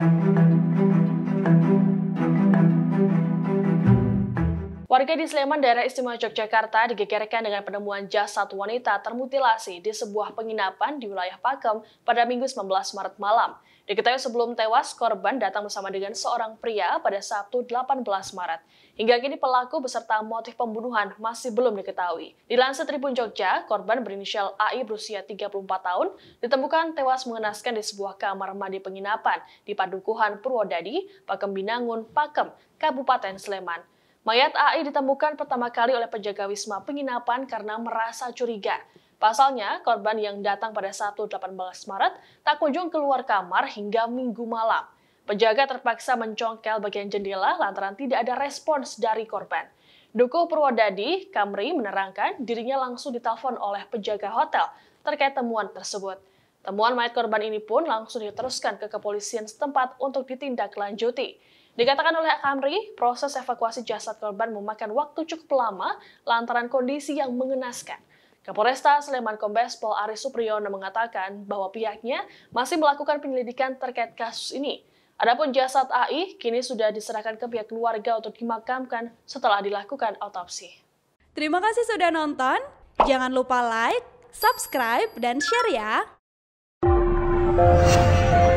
Thank you. Warga di Sleman, daerah istimewa Yogyakarta digegerkan dengan penemuan jasad wanita termutilasi di sebuah penginapan di wilayah Pakem pada Minggu 19 Maret malam. Diketahui sebelum tewas, korban datang bersama dengan seorang pria pada Sabtu 18 Maret. Hingga kini pelaku beserta motif pembunuhan masih belum diketahui. Dilansir Tribun Jogja, korban berinisial AI berusia 34 tahun ditemukan tewas mengenaskan di sebuah kamar mandi penginapan di Padukuhan Purwodadi, Pakem Binangun, Pakem, Kabupaten Sleman. Mayat AI ditemukan pertama kali oleh penjaga wisma penginapan karena merasa curiga. Pasalnya, korban yang datang pada 18 Maret tak kunjung keluar kamar hingga minggu malam. Penjaga terpaksa mencongkel bagian jendela lantaran tidak ada respons dari korban. Duku Purwodadi, Kamri menerangkan dirinya langsung ditelepon oleh penjaga hotel terkait temuan tersebut. Temuan mayat korban ini pun langsung diteruskan ke kepolisian setempat untuk ditindaklanjuti. Dikatakan oleh Akamri, proses evakuasi jasad korban memakan waktu cukup lama lantaran kondisi yang mengenaskan. Kapolresta Sleman Kombes Pol Aris Supriyono mengatakan bahwa pihaknya masih melakukan penyelidikan terkait kasus ini. Adapun jasad AI kini sudah diserahkan ke pihak keluarga untuk dimakamkan setelah dilakukan autopsi. Terima kasih sudah nonton. Jangan lupa like, subscribe, dan share ya.